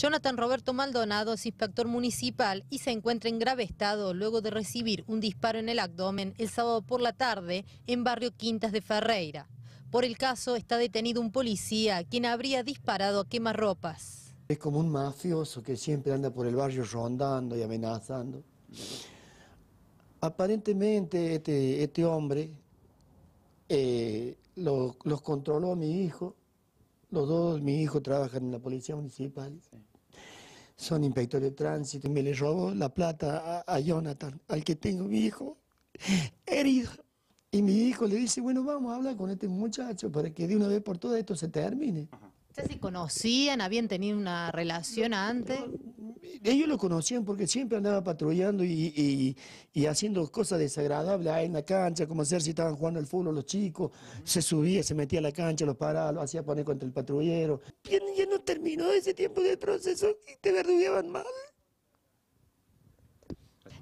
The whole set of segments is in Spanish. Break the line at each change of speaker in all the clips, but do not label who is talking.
Jonathan Roberto Maldonado es inspector municipal y se encuentra en grave estado luego de recibir un disparo en el abdomen el sábado por la tarde en barrio Quintas de Ferreira. Por el caso está detenido un policía quien habría disparado a quemarropas.
Es como un mafioso que siempre anda por el barrio rondando y amenazando. Aparentemente este, este hombre eh, los controló a mi hijo. Los dos, mi hijo trabajan en la policía municipal son inspectores de tránsito. y Me le robó la plata a, Jonathan, al que tengo mi hijo herido. Y mi hijo le dice, bueno, vamos a hablar con este muchacho para que de una vez por todas esto se termine.
¿Ustedes se conocían? ¿Habían tenido una relación antes?
ellos lo conocían porque siempre andaba patrullando y, y, haciendo cosas desagradables ahí en la cancha, como hacer si estaban jugando al fútbol los chicos, se subía, se metía a la cancha, los paraba, lo hacía poner contra el patrullero. Ya, no terminó ese tiempo del proceso y te verdugueaban mal.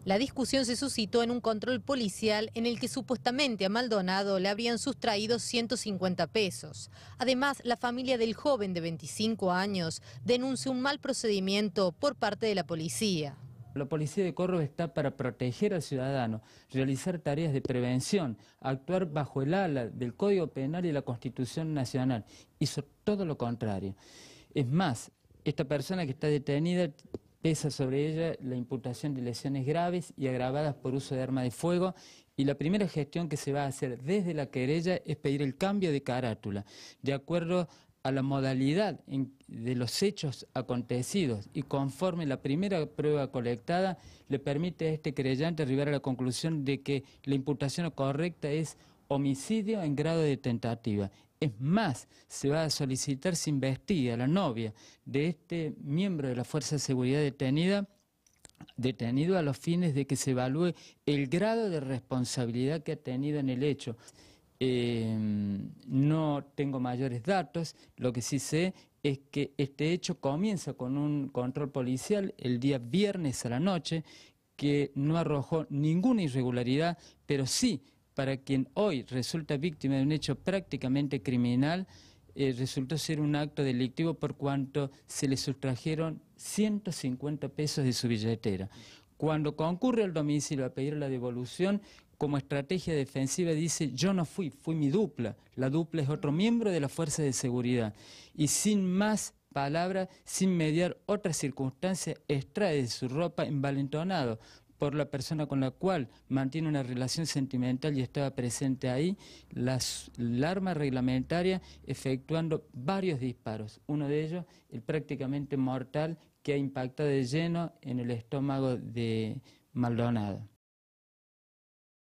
La discusión se suscitó en un control policial en el que supuestamente a Maldonado le habrían sustraído 150 pesos. Además, la familia del joven de 25 años denunció un mal procedimiento por parte de la policía.
La policía de Corro está para proteger al ciudadano, realizar tareas de prevención, actuar bajo el ala del Código Penal y la Constitución Nacional. Hizo todo lo contrario. Es más, esta persona que está detenida pesa sobre ella la imputación de lesiones graves y agravadas por uso de arma de fuego y la primera gestión que se va a hacer desde la querella es pedir el cambio de carátula, de acuerdo a la modalidad de los hechos acontecidos y conforme la primera prueba colectada le permite a este querellante arribar a la conclusión de que la imputación correcta es homicidio en grado de tentativa es más, se va a solicitar se investiga la novia de este miembro de la Fuerza de Seguridad detenida detenido a los fines de que se evalúe el grado de responsabilidad que ha tenido en el hecho. Em, no tengo mayores datos, lo que sí sé es que este hecho comienza con un control policial el día viernes a la noche que no arrojó ninguna irregularidad, pero sí para quien hoy resulta víctima de un hecho prácticamente criminal, eh, resultó ser un acto delictivo por cuanto se le sustrajeron 150 pesos de su billetera. Cuando concurre al domicilio a pedir la devolución, como estrategia defensiva dice, yo no fui, fui mi dupla. La dupla es otro miembro de la fuerza de seguridad. Y sin más palabra, sin mediar otras circunstancias, extrae de su ropa envalentonado por la persona con la cual mantiene una relación sentimental y estaba presente ahí, las, la arma reglamentaria efectuando varios disparos, uno de ellos el prácticamente mortal que ha impactado de lleno en el estómago de Maldonado.